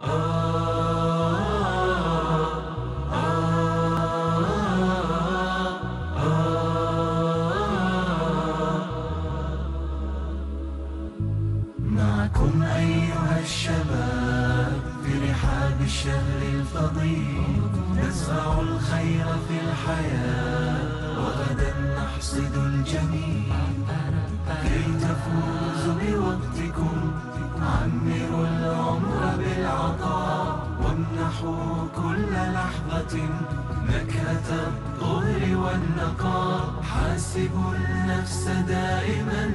معكم أيها الشباب في رحاب الشهر الفضيل نزرع الخير في الحياة وغدا نحصد الجميل كي تفوز بوقتكم عمروا العمر بالعطاء وامنحوا كل لحظة نكهة الطهر والنقاء حاسبوا النفس دائما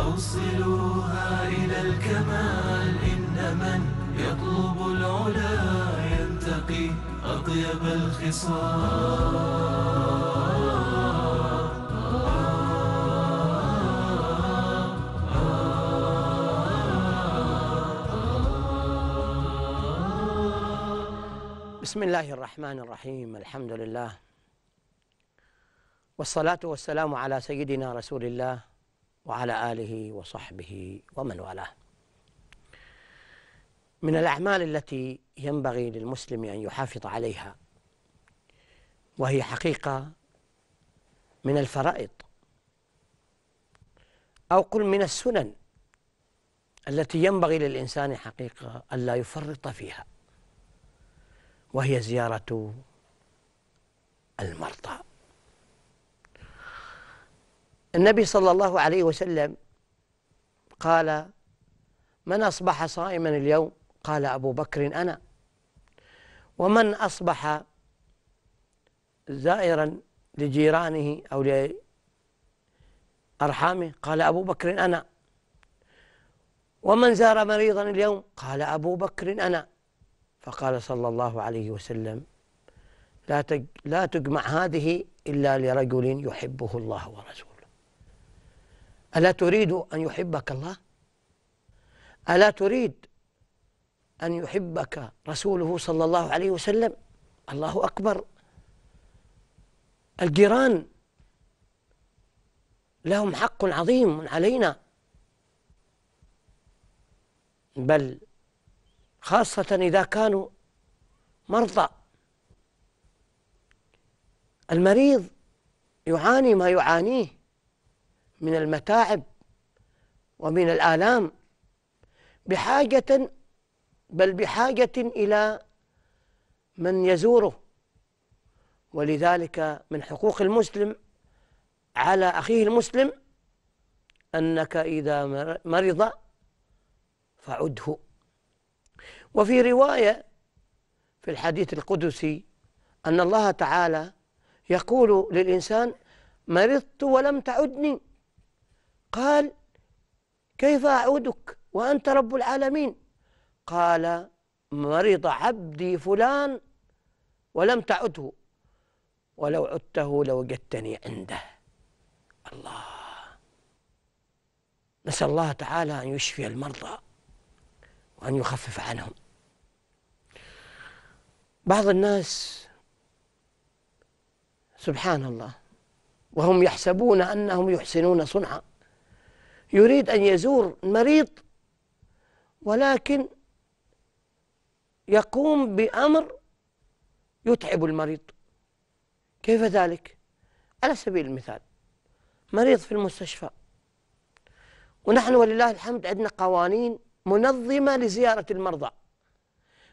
أوصلوها إلى الكمال إن من يطلب العلا ينتقي أطيب الخصال بسم الله الرحمن الرحيم الحمد لله والصلاة والسلام على سيدنا رسول الله وعلى آله وصحبه ومن والاه من الأعمال التي ينبغي للمسلم أن يحافظ عليها وهي حقيقة من الفرائض أو قل من السنن التي ينبغي للإنسان حقيقة ألا يفرط فيها وهي زيارة المرضى النبي صلى الله عليه وسلم قال من أصبح صائما اليوم قال أبو بكر أنا ومن أصبح زائرا لجيرانه أو لأرحامه قال أبو بكر أنا ومن زار مريضا اليوم قال أبو بكر أنا فقال صلى الله عليه وسلم لا لا تجمع هذه إلا لرجل يحبه الله ورسوله ألا تريد أن يحبك الله؟ ألا تريد أن يحبك رسوله صلى الله عليه وسلم؟ الله أكبر الجيران لهم حق عظيم علينا بل خاصة إذا كانوا مرضى المريض يعاني ما يعانيه من المتاعب ومن الآلام بحاجة بل بحاجة إلى من يزوره ولذلك من حقوق المسلم على أخيه المسلم أنك إذا مرض فعده وفي رواية في الحديث القدسي أن الله تعالى يقول للإنسان مرضت ولم تعدني قال كيف أعودك وأنت رب العالمين قال مرض عبدي فلان ولم تعده ولو عدته لوجدتني عنده الله نسأل الله تعالى أن يشفي المرضى وأن يخفف عنهم بعض الناس سبحان الله وهم يحسبون أنهم يحسنون صنعا يريد أن يزور مريض ولكن يقوم بأمر يتعب المريض كيف ذلك؟ على سبيل المثال مريض في المستشفى ونحن ولله الحمد عندنا قوانين منظمة لزيارة المرضى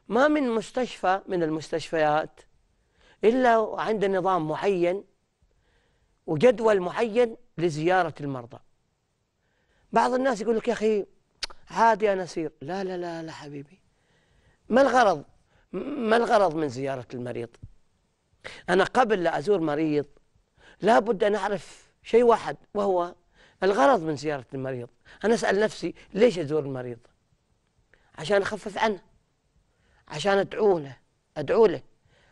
ما من مستشفى من المستشفيات إلا وعنده نظام معين وجدول معين لزيارة المرضى بعض الناس يقول لك يا أخي عادي أنا أسير لا لا لا لا حبيبي ما الغرض ما الغرض من زيارة المريض أنا قبل لا أزور مريض لابد أن أعرف شيء واحد وهو الغرض من زيارة المريض أنا أسأل نفسي ليش أزور المريض عشان أخفف عنه عشان أدعو له أدعو له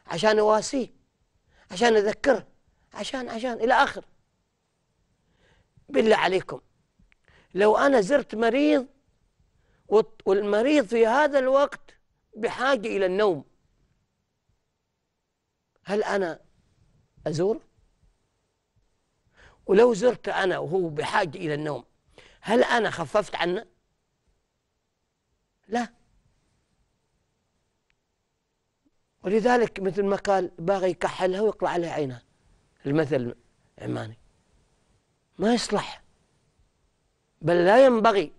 عشان أواسيه عشان أذكره عشان عشان إلى آخر بالله عليكم لو أنا زرت مريض والمريض في هذا الوقت بحاجة إلى النوم هل أنا أزوره؟ ولو زرته أنا وهو بحاجة إلى النوم هل أنا خففت عنه؟ لا ولذلك مثل ما قال باغي يكحلها ويقلع عليها عينها المثل العماني ما يصلح بل لا ينبغي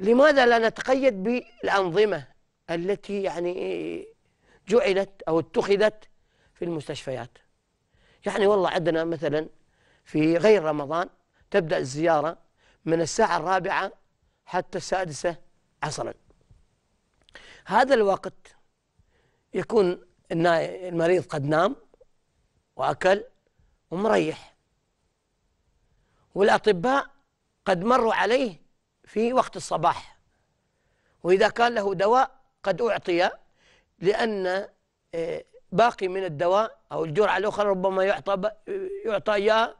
لماذا لا نتقيد بالأنظمة التي يعني جعلت أو اتخذت في المستشفيات يعني والله عندنا مثلا في غير رمضان تبدأ الزيارة من الساعة الرابعة حتى السادسة حصلت هذا الوقت يكون المريض قد نام وأكل ومريح والأطباء قد مروا عليه في وقت الصباح وإذا كان له دواء قد أعطي لأن آه، باقي من الدواء أو الجرعة الأخرى ربما يعطى يعطى إياه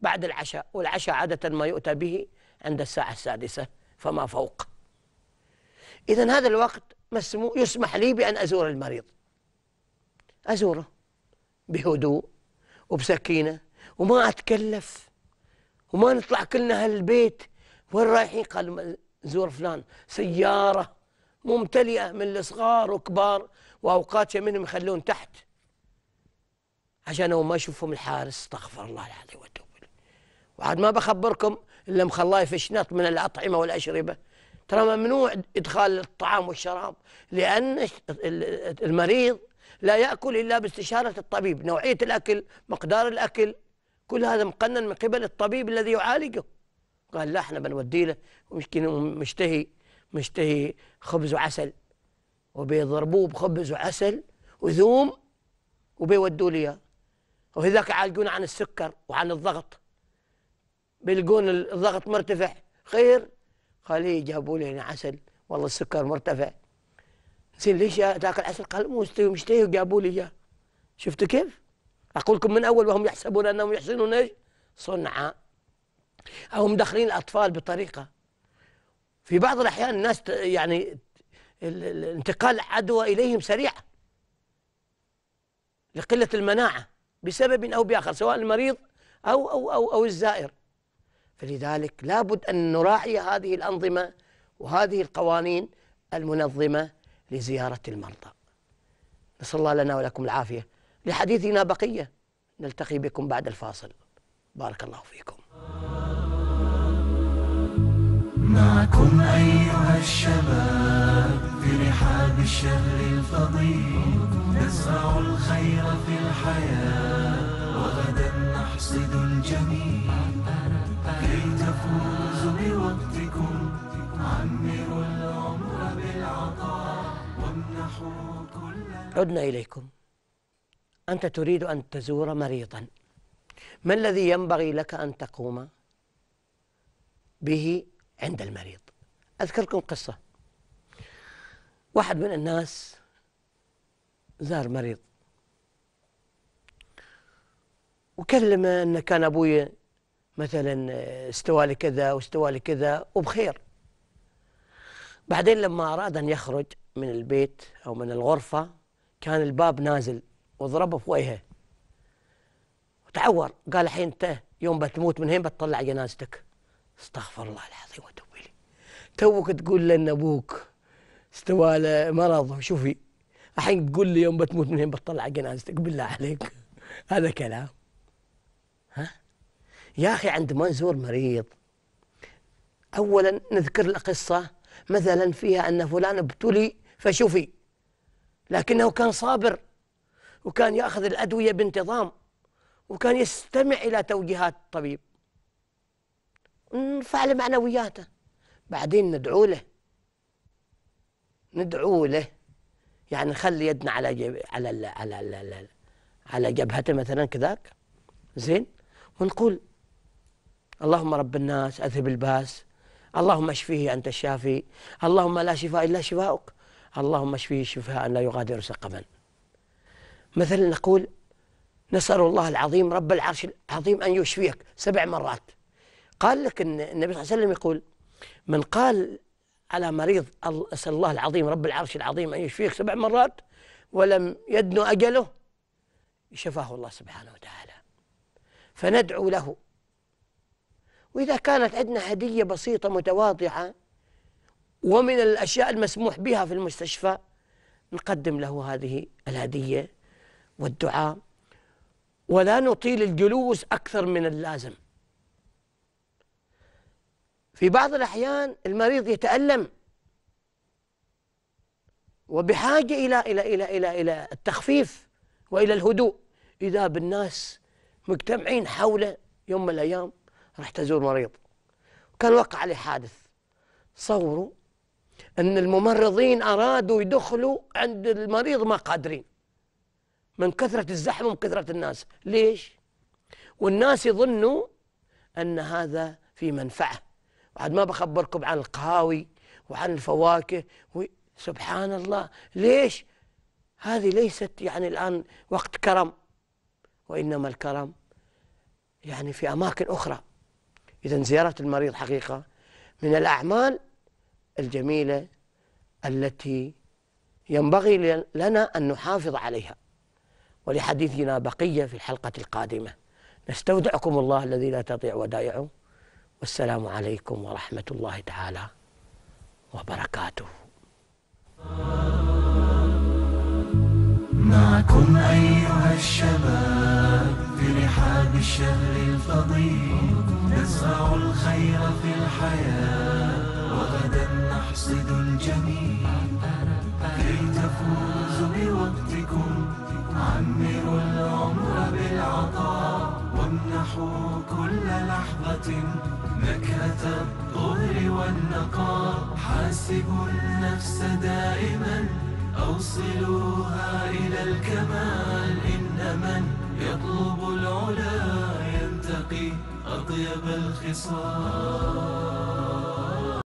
بعد العشاء والعشاء عادة ما يؤتى به عند الساعة السادسة فما فوق إذا هذا الوقت مسمو يسمح لي بأن أزور المريض أزوره بهدوء وبسكينة وما أتكلف وما نطلع كلنا هالبيت وين رايحين قال زور فلان سيارة ممتلئة من الصغار وكبار وأوقات منهم يخلون تحت عشان هو ما يشوفهم الحارس استغفر الله العظيم واتوب وعاد ما بخبركم إلا مخلاي شنط من الأطعمة والأشربة ترى ممنوع إدخال الطعام والشراب لأن المريض لا يأكل إلا باستشارة الطبيب نوعية الأكل مقدار الأكل كل هذا مقنن من قبل الطبيب الذي يعالجه قال لا احنا بنودي له ومشكين مشتهي مشتهي خبز وعسل وبيضربوه بخبز وعسل وذوم وبيودوا لي وهذاك يعالجون عن السكر وعن الضغط بيلقون الضغط مرتفع خير قال لي جابوا لي هنا عسل والله السكر مرتفع زين ليش تاكل عسل قال مو مشتهي وجابوا لي اياه شفتوا كيف؟ اقول لكم من اول وهم يحسبون انهم يحسنون ايش؟ صنعا او مدخلين الاطفال بطريقه في بعض الاحيان الناس يعني انتقال العدوى اليهم سريع لقله المناعه بسبب او باخر سواء المريض او او او, أو الزائر فلذلك لابد أن نراعي هذه الأنظمة وهذه القوانين المنظمة لزيارة المرضى نسأل الله لنا ولكم العافية لحديثنا بقية نلتقي بكم بعد الفاصل بارك الله فيكم معكم أيها الشباب في رحاب الشهر الفضيل نزرع الخير في الحياه يقصد الجميع كي تفوز بوقتكم عمروا العمر بالعطاء وامنحوا كل عدنا إليكم أنت تريد أن تزور مريضا ما الذي ينبغي لك أن تقوم به عند المريض أذكركم قصة واحد من الناس زار مريض وكلمه أن كان أبوي مثلا استوى لي كذا واستوى لي كذا وبخير بعدين لما أراد أن يخرج من البيت أو من الغرفة كان الباب نازل وضربه في وجهه وتعور قال الحين أنت يوم بتموت من هين بتطلع جنازتك استغفر الله العظيم وتوب لي. توك تقول لأن أبوك استوى له مرض وشوفي الحين تقول لي يوم بتموت من هين بتطلع جنازتك بالله عليك هذا كلام يا أخي عند نزور مريض أولا نذكر القصة مثلا فيها أن فلان ابتلي فشفي لكنه كان صابر وكان يأخذ الأدوية بانتظام وكان يستمع إلى توجيهات الطبيب نرفع له معنوياته بعدين ندعو له ندعو له يعني نخلي يدنا على جب... على ال... على ال... على جبهته مثلا كذاك زين ونقول اللهم رب الناس أذهب الباس اللهم اشفيه أنت الشافي اللهم لا شفاء إلا شفاؤك اللهم اشفيه شفاء لا يغادر سقما مثلا نقول نسأل الله العظيم رب العرش العظيم أن يشفيك سبع مرات قال لك إن النبي صلى الله عليه وسلم يقول من قال على مريض أسأل الله العظيم رب العرش العظيم أن يشفيك سبع مرات ولم يدن أجله شفاه الله سبحانه وتعالى فندعو له وإذا كانت عندنا هدية بسيطة متواضعة ومن الأشياء المسموح بها في المستشفى نقدم له هذه الهدية والدعاء ولا نطيل الجلوس أكثر من اللازم في بعض الأحيان المريض يتألم وبحاجة إلى إلى إلى إلى إلى التخفيف وإلى الهدوء إذا بالناس مجتمعين حوله يوم من الأيام رحت أزور مريض وكان وقع عليه حادث صوروا أن الممرضين أرادوا يدخلوا عند المريض ما قادرين من كثرة الزحمة ومن كثرة الناس ليش؟ والناس يظنوا أن هذا في منفعة بعد ما بخبركم عن القهاوي وعن الفواكه و... سبحان الله ليش؟ هذه ليست يعني الآن وقت كرم وإنما الكرم يعني في أماكن أخرى إذا زيارة المريض حقيقة من الأعمال الجميلة التي ينبغي لنا أن نحافظ عليها ولحديثنا بقية في الحلقة القادمة نستودعكم الله الذي لا تضيع ودائعه والسلام عليكم ورحمة الله تعالى وبركاته معكم أيها الشباب في رحاب الشهر الفضيل نزرع الخير في الحياة وغدا نحصد الجميل كي تفوزوا بوقتكم عمروا العمر بالعطاء وامنحوا كل لحظة نكهة الطهر والنقاء حاسبوا النفس دائما أوصلوها إلى الكمال إن من يطلب العلا ترتقي أطيب الخصال